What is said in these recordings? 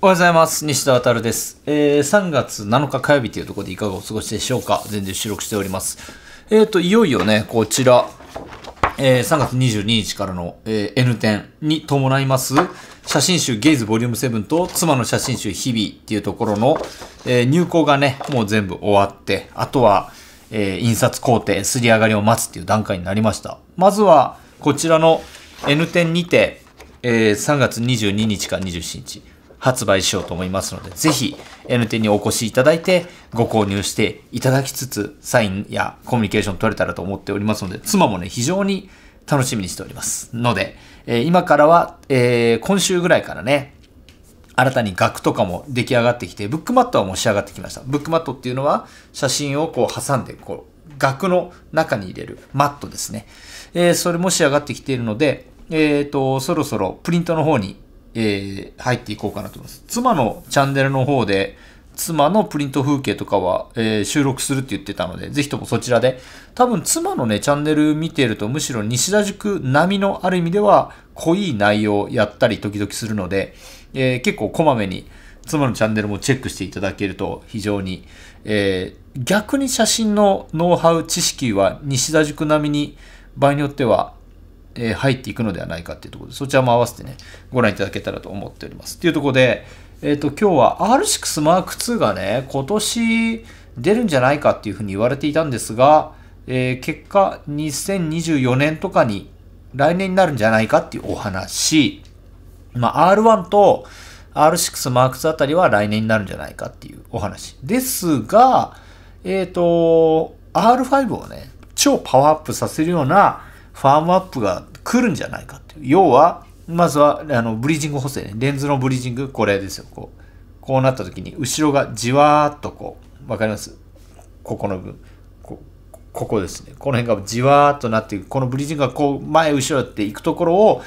おはようございます。西田渉です。えー、3月7日火曜日というところでいかがお過ごしでしょうか全然収録しております。えっ、ー、と、いよいよね、こちら、えー、3月22日からの、えー、N 展に伴います、写真集ゲイズボリューム7と妻の写真集日々っていうところの、えー、入稿がね、もう全部終わって、あとは、えー、印刷工程、すり上がりを待つっていう段階になりました。まずは、こちらの N 展にて、えー、3月22日から27日。発売しようと思いますので、ぜひ N 店にお越しいただいて、ご購入していただきつつ、サインやコミュニケーション取れたらと思っておりますので、妻もね、非常に楽しみにしております。ので、えー、今からは、えー、今週ぐらいからね、新たに額とかも出来上がってきて、ブックマットはもう仕上がってきました。ブックマットっていうのは、写真をこう挟んで、こう、額の中に入れるマットですね。えー、それも仕上がってきているので、えっ、と、そろそろプリントの方にえー、入っていこうかなと思います。妻のチャンネルの方で、妻のプリント風景とかは、えー、収録するって言ってたので、ぜひともそちらで。多分妻のね、チャンネル見てるとむしろ西田塾並みのある意味では濃い内容をやったり時々するので、えー、結構こまめに妻のチャンネルもチェックしていただけると非常に、えー、逆に写真のノウハウ知識は西田塾並みに場合によってはえ入っていくのではないかというところで、そちらも合わせてね、ご覧いただけたらと思っております。というところで、えっ、ー、と、今日は R6M2 がね、今年出るんじゃないかっていうふうに言われていたんですが、えー、結果、2024年とかに、来年になるんじゃないかっていうお話。まあ、R1 と R6M2 あたりは来年になるんじゃないかっていうお話。ですが、えっ、ー、と、R5 をね、超パワーアップさせるようなファームアップが来るんじゃないかっていう。要は、まずは、あの、ブリージング補正ね。レンズのブリージング、これですよ。こう、こうなった時に、後ろがじわーっとこう、わかりますここの部分。こ、ここですね。この辺がじわーっとなっていく。このブリージングがこう、前、後ろっていくところを、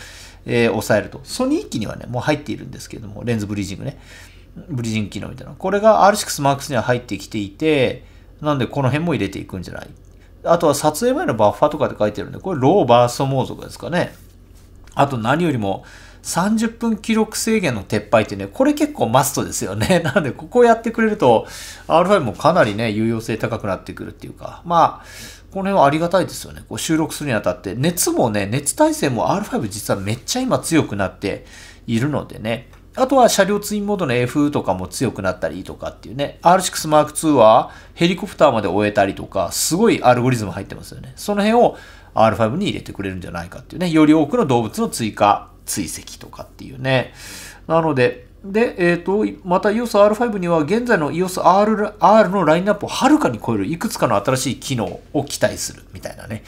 えー、抑えると。ソニー機にはね、もう入っているんですけれども、レンズブリージングね。ブリージング機能みたいな。これが r 6 m a x には入ってきていて、なんでこの辺も入れていくんじゃないあとは撮影前のバッファとかって書いてるんで、これローバーストモー族ですかね。あと何よりも、30分記録制限の撤廃ってね、これ結構マストですよね。なので、ここをやってくれると、R5 もかなりね、有用性高くなってくるっていうか、まあ、この辺はありがたいですよね。こう収録するにあたって、熱もね、熱耐性も R5 実はめっちゃ今強くなっているのでね。あとは車両ツインモードの F とかも強くなったりとかっていうね。R6 m a r はヘリコプターまで終えたりとか、すごいアルゴリズム入ってますよね。その辺を R5 に入れてくれるんじゃないかっていうね。より多くの動物の追加、追跡とかっていうね。なので、で、えっ、ー、と、また EOSR5 には現在の EOSR R のラインナップをはるかに超えるいくつかの新しい機能を期待するみたいなね。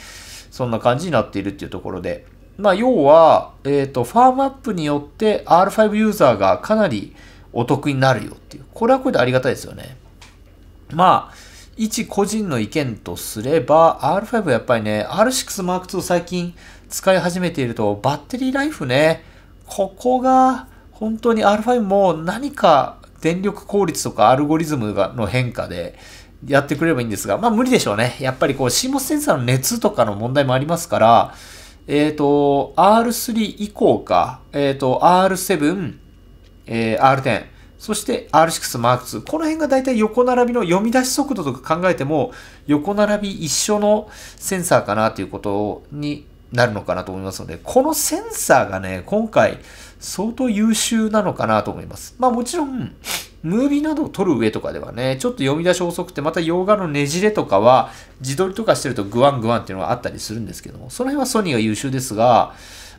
そんな感じになっているっていうところで。まあ、要は、えっ、ー、と、ファームアップによって R5 ユーザーがかなりお得になるよっていう。これはこれでありがたいですよね。まあ、一個人の意見とすれば、R5 やっぱりね、R6 Mark II 最近使い始めていると、バッテリーライフね、ここが本当に R5 も何か電力効率とかアルゴリズムがの変化で、やってくれればいいんですが、まあ無理でしょうね。やっぱりこう CMOS センサーの熱とかの問題もありますから、えっ、ー、と、R3 以降か、えっ、ー、と、R7、えー、R10、そして R6 Mark II。この辺がだいたい横並びの読み出し速度とか考えても、横並び一緒のセンサーかなということになるのかなと思いますので、このセンサーがね、今回相当優秀なのかなと思います。まあもちろんムービーなどを撮る上とかではね、ちょっと読み出し遅くて、また洋画のねじれとかは、自撮りとかしてるとグワングワンっていうのがあったりするんですけども、その辺はソニーが優秀ですが、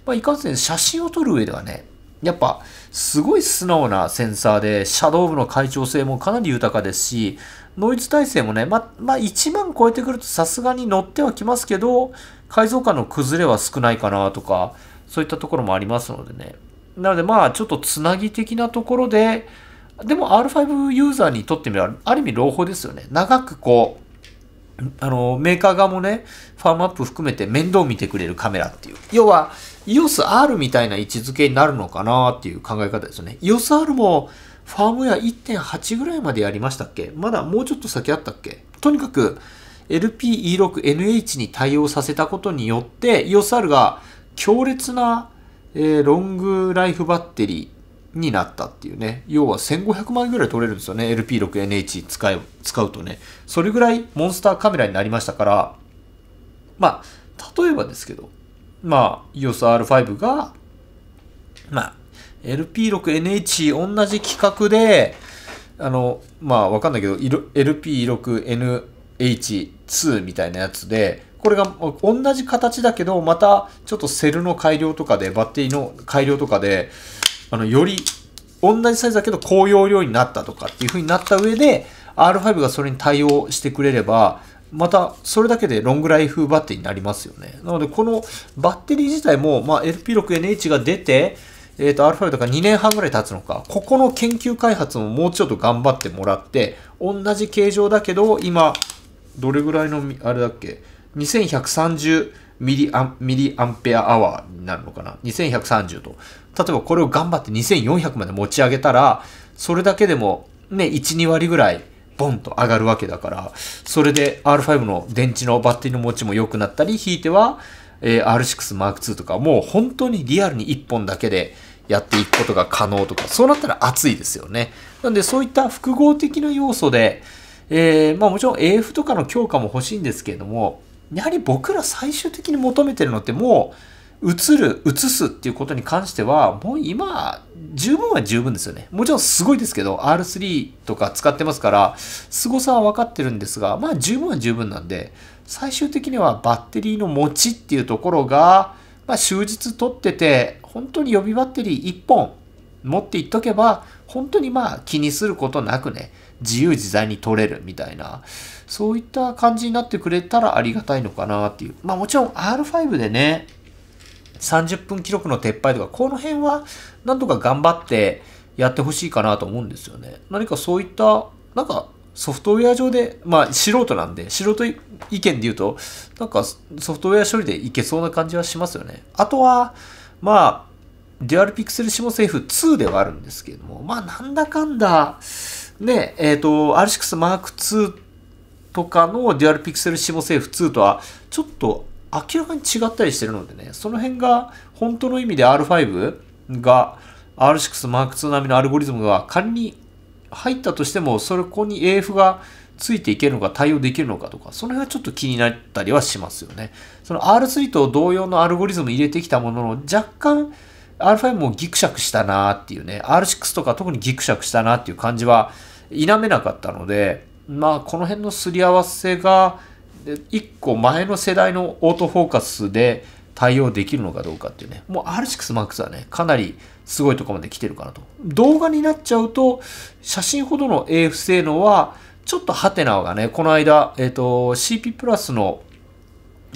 まあ、いかんせん写真を撮る上ではね、やっぱすごい素直なセンサーで、シャドウ部の会長性もかなり豊かですし、ノイズ耐性もね、ま、まあ、1万超えてくるとさすがに乗ってはきますけど、改造感の崩れは少ないかなとか、そういったところもありますのでね。なのでまあちょっとつなぎ的なところで、でも R5 ユーザーにとってみれば、ある意味朗報ですよね。長くこう、あの、メーカー側もね、ファームアップ含めて面倒見てくれるカメラっていう。要は、EOSR みたいな位置づけになるのかなっていう考え方ですよね。EOSR も、ファームウェア1.8ぐらいまでやりましたっけまだもうちょっと先あったっけとにかく LPE6NH に対応させたことによって EOSR が強烈な、えー、ロングライフバッテリー、になったっていうね。要は1500枚ぐらい取れるんですよね。LP6NH 使い使うとね。それぐらいモンスターカメラになりましたから、まあ、例えばですけど、まあ、EOSR5 が、まあ、LP6NH 同じ規格で、あの、まあ、わかんないけど、LP6NH2 みたいなやつで、これが同じ形だけど、またちょっとセルの改良とかで、バッテリーの改良とかで、あの、より、同じサイズだけど高容量になったとかっていう風になった上で、R5 がそれに対応してくれれば、またそれだけでロングライフバッテリーになりますよね。なのでこのバッテリー自体も、まあ、LP6NH が出て、えっ、ー、と R5 とか2年半ぐらい経つのか、ここの研究開発ももうちょっと頑張ってもらって、同じ形状だけど、今、どれぐらいの、あれだっけ、2130ミリアミリアンペアアワーになるのかな ?2130 と。例えばこれを頑張って2400まで持ち上げたら、それだけでもね、1、2割ぐらいボンと上がるわけだから、それで R5 の電池のバッテリーの持ちも良くなったり、ひいては、えー、R6 M2 とか、もう本当にリアルに1本だけでやっていくことが可能とか、そうなったら熱いですよね。なんでそういった複合的な要素で、えー、まあもちろん AF とかの強化も欲しいんですけれども、やはり僕ら最終的に求めてるのってもう映る映すっていうことに関してはもう今十分は十分ですよねもちろんすごいですけど R3 とか使ってますから凄さは分かってるんですがまあ十分は十分なんで最終的にはバッテリーの持ちっていうところが、まあ、終日取ってて本当に予備バッテリー1本持っていっとけば本当にまあ気にすることなくね自由自在に取れるみたいな、そういった感じになってくれたらありがたいのかなっていう。まあもちろん R5 でね、30分記録の撤廃とか、この辺はなんとか頑張ってやってほしいかなと思うんですよね。何かそういった、なんかソフトウェア上で、まあ素人なんで、素人意見で言うと、なんかソフトウェア処理でいけそうな感じはしますよね。あとは、まあ、デュアルピクセルシモセーフ2ではあるんですけれども、まあなんだかんだ、で、えっ、ー、と、R6 Mark II とかのデュアルピクセルシモセーフ2とはちょっと明らかに違ったりしてるのでね、その辺が本当の意味で R5 が R6 Mark II 並みのアルゴリズムが仮に入ったとしても、そこに AF がついていけるのか対応できるのかとか、その辺はちょっと気になったりはしますよね。その R3 と同様のアルゴリズム入れてきたものの若干 R5 もギクシャクしたなっていうね、R6 とか特にギクシャクしたなっていう感じは否めなかったので、まあこの辺のすり合わせが1個前の世代のオートフォーカスで対応できるのかどうかっていうね、もう R6MAX はね、かなりすごいとこまで来てるかなと。動画になっちゃうと、写真ほどの AF 性能は、ちょっとハテナがね、この間、えっ、ー、と、CP プラスの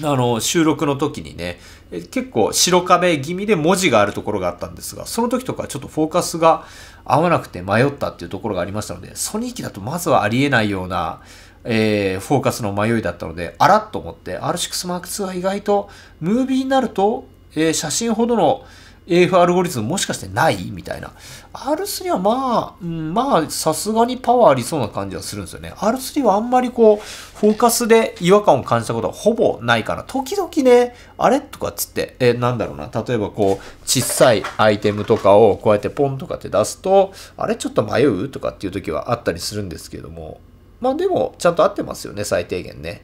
あの収録の時にね、結構白壁気味で文字があるところがあったんですが、その時とかちょっとフォーカスが合わなくて迷ったっていうところがありましたので、ソニー機だとまずはありえないような、えー、フォーカスの迷いだったので、あらっと思って r 6 m a r k II は意外とムービーになると、えー、写真ほどの AF アルゴリズムもしかしてないみたいな。R3 はまあ、ん、まあ、さすがにパワーありそうな感じはするんですよね。R3 はあんまりこう、フォーカスで違和感を感じたことはほぼないから、時々ね、あれとかっつって、え、なんだろうな。例えばこう、小さいアイテムとかをこうやってポンとかって出すと、あれちょっと迷うとかっていう時はあったりするんですけども、まあでも、ちゃんと合ってますよね、最低限ね。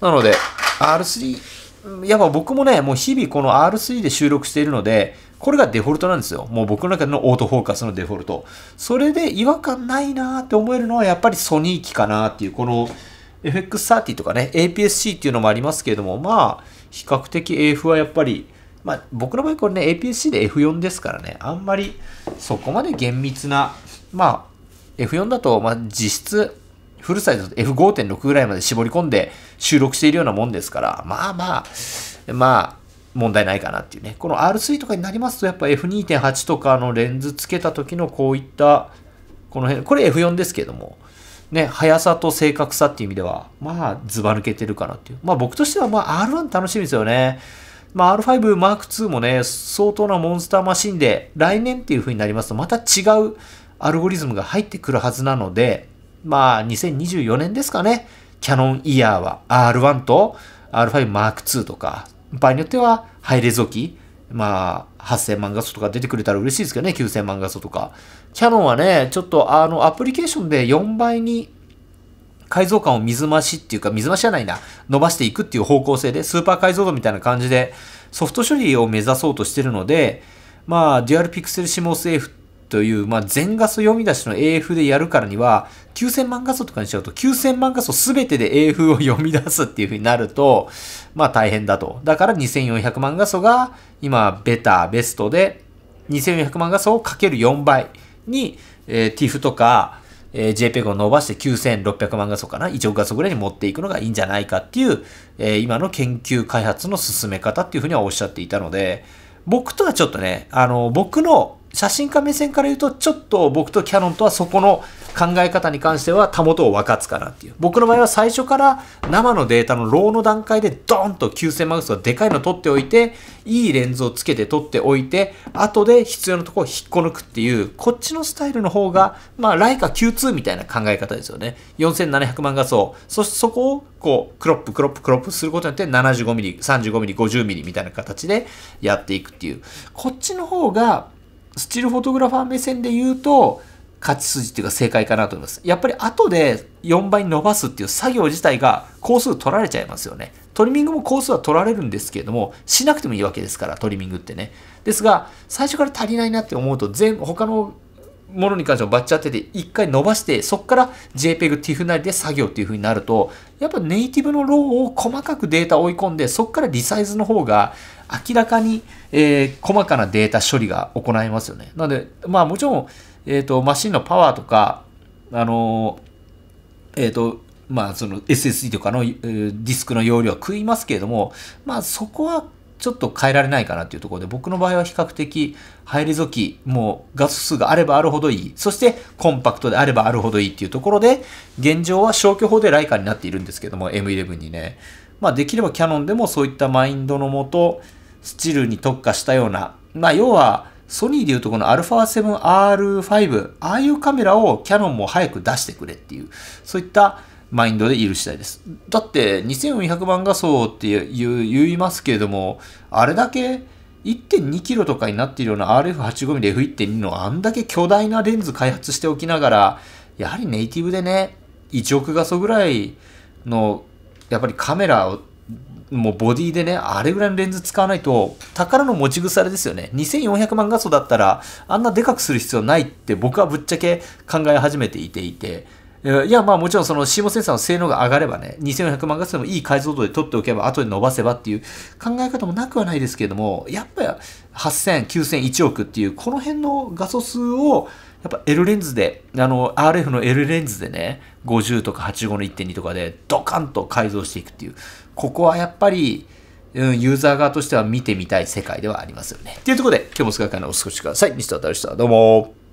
なので、R3、やっぱ僕もね、もう日々この R3 で収録しているので、これがデフォルトなんですよ。もう僕の中のオートフォーカスのデフォルト。それで違和感ないなって思えるのはやっぱりソニー機かなっていう、この FX30 とかね、APS-C っていうのもありますけれども、まあ、比較的 AF はやっぱり、まあ、僕の場合これね、APS-C で F4 ですからね、あんまりそこまで厳密な、まあ、F4 だと、まあ、実質、フルサイズ F5.6 ぐらいまで絞り込んで収録しているようなもんですから、まあまあ、まあ、問題ないかなっていうね。この R3 とかになりますと、やっぱ F2.8 とかのレンズつけた時のこういった、この辺、これ F4 ですけども、ね、速さと正確さっていう意味では、まあ、ずば抜けてるかなっていう。まあ僕としては、まあ R1 楽しみですよね。まあ R5 Mark II もね、相当なモンスターマシンで、来年っていう風になりますと、また違うアルゴリズムが入ってくるはずなので、まあ2024年ですかね、キャノンイヤーは R1 と R5 Mark II とか、場合によっては、ハイレゾ機、まあ、8000万画素とか出てくれたら嬉しいですけどね、9000万画素とか。キャノンはね、ちょっとあの、アプリケーションで4倍に解像感を水増しっていうか、水増しじゃないな、伸ばしていくっていう方向性で、スーパー解像度みたいな感じで、ソフト処理を目指そうとしてるので、まあ、デュアルピクセルシモス F という、まあ、全画素読み出しの AF でやるからには、9000万画素とかにしちゃうと、9000万画素すべてで AF を読み出すっていうふうになると、まあ大変だと。だから2400万画素が今、ベター、ベストで、2400万画素をかける4倍に、えー、TIFF とか、えー、JPEG を伸ばして9600万画素かな、1億画素ぐらいに持っていくのがいいんじゃないかっていう、えー、今の研究開発の進め方っていうふうにはおっしゃっていたので、僕とはちょっとね、あの、僕の写真家目線から言うと、ちょっと僕とキャノンとはそこの考え方に関してはたもとを分かつかなっていう。僕の場合は最初から生のデータのローの段階でドーンと9000マウスがでかいの取っておいて、いいレンズをつけて取っておいて、後で必要なとこを引っこ抜くっていう、こっちのスタイルの方が、まあ、ライカ Q2 みたいな考え方ですよね。4700万画素。そしてそこをこう、クロップ、クロップ、クロップすることによって 75mm、35mm、50mm みたいな形でやっていくっていう。こっちの方が、スチールフォトグラファー目線で言うと、勝ち筋っていうか正解かなと思います。やっぱり後で4倍に伸ばすっていう作業自体が工数取られちゃいますよね。トリミングも工数は取られるんですけれども、しなくてもいいわけですから、トリミングってね。ですが、最初から足りないなって思うと、全、他のものに関してはバッチ当てて一回伸ばして、そこから JPEG、TIFF なりで作業っていう風になると、やっぱネイティブのローを細かくデータ追い込んで、そこからリサイズの方が明らかに、えー、細かなデータ処理が行えますよね。なので、まあもちろん、えっ、ー、と、マシンのパワーとか、あのー、えっ、と、まあ、その SSD とかのディスクの容量は食いますけれども、まあ、そこはちょっと変えられないかなっていうところで、僕の場合は比較的入り初き、もう画素数があればあるほどいい。そしてコンパクトであればあるほどいいっていうところで、現状は消去法でライカになっているんですけども、M11 にね。まあできればキャノンでもそういったマインドのもと、スチルに特化したような、まあ要は、ソニーでいうとこの α7R5、ああいうカメラをキャノンも早く出してくれっていう、そういったマインドでいる次第です。だって2400万画素って言いますけれども、あれだけ1.2キロとかになっているような RF85mm で F1.2 のあんだけ巨大なレンズ開発しておきながら、やはりネイティブでね、1億画素ぐらいの、やっぱりカメラを、もうボディでね、あれぐらいのレンズ使わないと、宝の持ち腐れですよね。2400万画素だったら、あんなでかくする必要ないって僕はぶっちゃけ考え始めていていて、いや、まあもちろんその c m o センサーの性能が上がればね、2400万画素でもいい解像度で撮っておけば、後で伸ばせばっていう考え方もなくはないですけれども、やっぱり8000、9000、1億っていう、この辺の画素数を、やっぱ L レンズで、あの、RF の L レンズでね、50とか85の1.2とかで、ドカンと改造していくっていう、ここはやっぱり、うん、ユーザー側としては見てみたい世界ではありますよね。というところで、今日もお疲れ様お過ごしください。ミスター・郎でした。どうも。